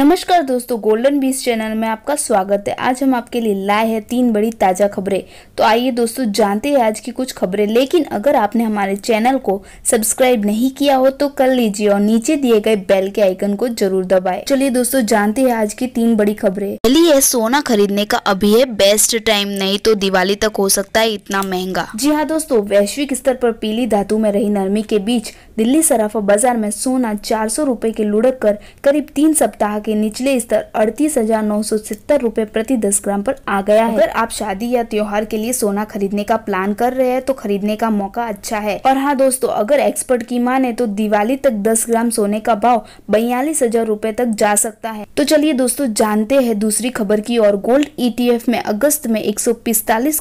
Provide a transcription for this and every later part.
नमस्कार दोस्तों गोल्डन बीस चैनल में आपका स्वागत है आज हम आपके लिए लाए हैं तीन बड़ी ताज़ा खबरें तो आइए दोस्तों जानते हैं आज की कुछ खबरें लेकिन अगर आपने हमारे चैनल को सब्सक्राइब नहीं किया हो तो कर लीजिए और नीचे दिए गए बेल के आइकन को जरूर दबाए चलिए दोस्तों जानते हैं आज की तीन बड़ी खबरें पहली है सोना खरीदने का अभी है बेस्ट टाइम नहीं तो दिवाली तक हो सकता है इतना महंगा जी हाँ दोस्तों वैश्विक स्तर पर पीली धातु में रही नरमी के बीच दिल्ली सराफा बाजार में सोना चार सौ रूपए के लुढ़क कर करीब तीन सप्ताह के निचले स्तर अड़तीस हजार नौ सौ सत्तर रूपए प्रति दस ग्राम पर आ गया है अगर आप शादी या त्योहार के लिए सोना खरीदने का प्लान कर रहे हैं तो खरीदने का मौका अच्छा है और हाँ दोस्तों अगर एक्सपर्ट की माने तो दिवाली तक दस ग्राम सोने का भाव बयालीस हजार रूपए तक जा सकता है तो चलिए दोस्तों जानते हैं दूसरी खबर की और गोल्ड ई e में अगस्त में एक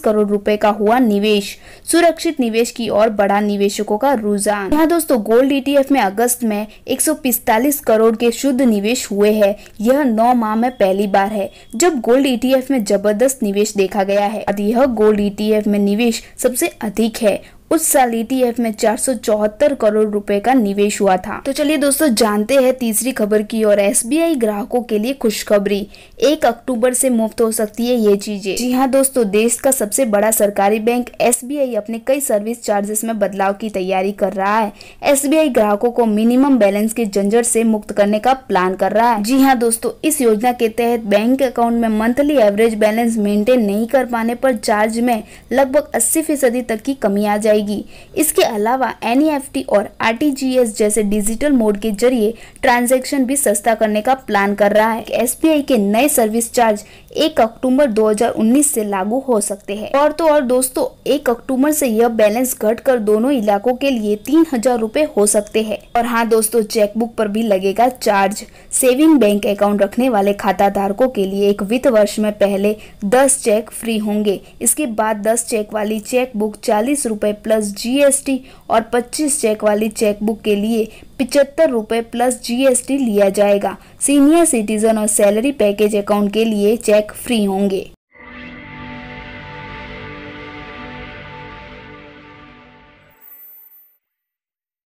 करोड़ रूपए का हुआ निवेश सुरक्षित निवेश की और बड़ा निवेशकों का रुझान यहाँ दोस्तों गोल्ड ईटीएफ e में अगस्त में 145 करोड़ के शुद्ध निवेश हुए हैं यह नौ माह में पहली बार है जब गोल्ड ईटीएफ e में जबरदस्त निवेश देखा गया है यह गोल्ड ईटीएफ e में निवेश सबसे अधिक है उस साल ईटीएफ e में चार करोड़ रुपए का निवेश हुआ था तो चलिए दोस्तों जानते हैं तीसरी खबर की और एसबीआई ग्राहकों के लिए खुशखबरी एक अक्टूबर से मुफ्त हो सकती है ये चीजें जी हाँ दोस्तों देश का सबसे बड़ा सरकारी बैंक एस अपने कई सर्विस चार्जेस में बदलाव की तैयारी कर रहा है एस ग्राहकों को मिनिमम बैलेंस के झंझट ऐसी मुक्त करने का प्लान कर रहा है जी हाँ दोस्तों इस योजना के तहत बैंक अकाउंट में मंथली एवरेज बैलेंस मेंटेन नहीं कर पाने आरोप चार्ज में लगभग अस्सी तक की कमी आ जाएगी जाएगी इसके अलावा एन e और आर जैसे डिजिटल मोड के जरिए ट्रांजेक्शन भी सस्ता करने का प्लान कर रहा है एस के नए सर्विस चार्ज एक अक्टूबर 2019 से लागू हो सकते हैं और तो और दोस्तों एक अक्टूबर से यह बैलेंस घटकर दोनों इलाकों के लिए तीन हजार रूपए हो सकते हैं और हाँ दोस्तों चेकबुक पर भी लगेगा चार्ज सेविंग बैंक अकाउंट रखने वाले खाता धारकों के लिए एक वित्त वर्ष में पहले दस चेक फ्री होंगे इसके बाद दस चेक वाली चेक बुक चालीस रूपए प्लस जीएसटी और 25 चेक वाली चेकबुक के लिए पिचहत्तर रुपये प्लस जीएसटी लिया जाएगा सीनियर सिटीजन और सैलरी पैकेज अकाउंट के लिए चेक फ्री होंगे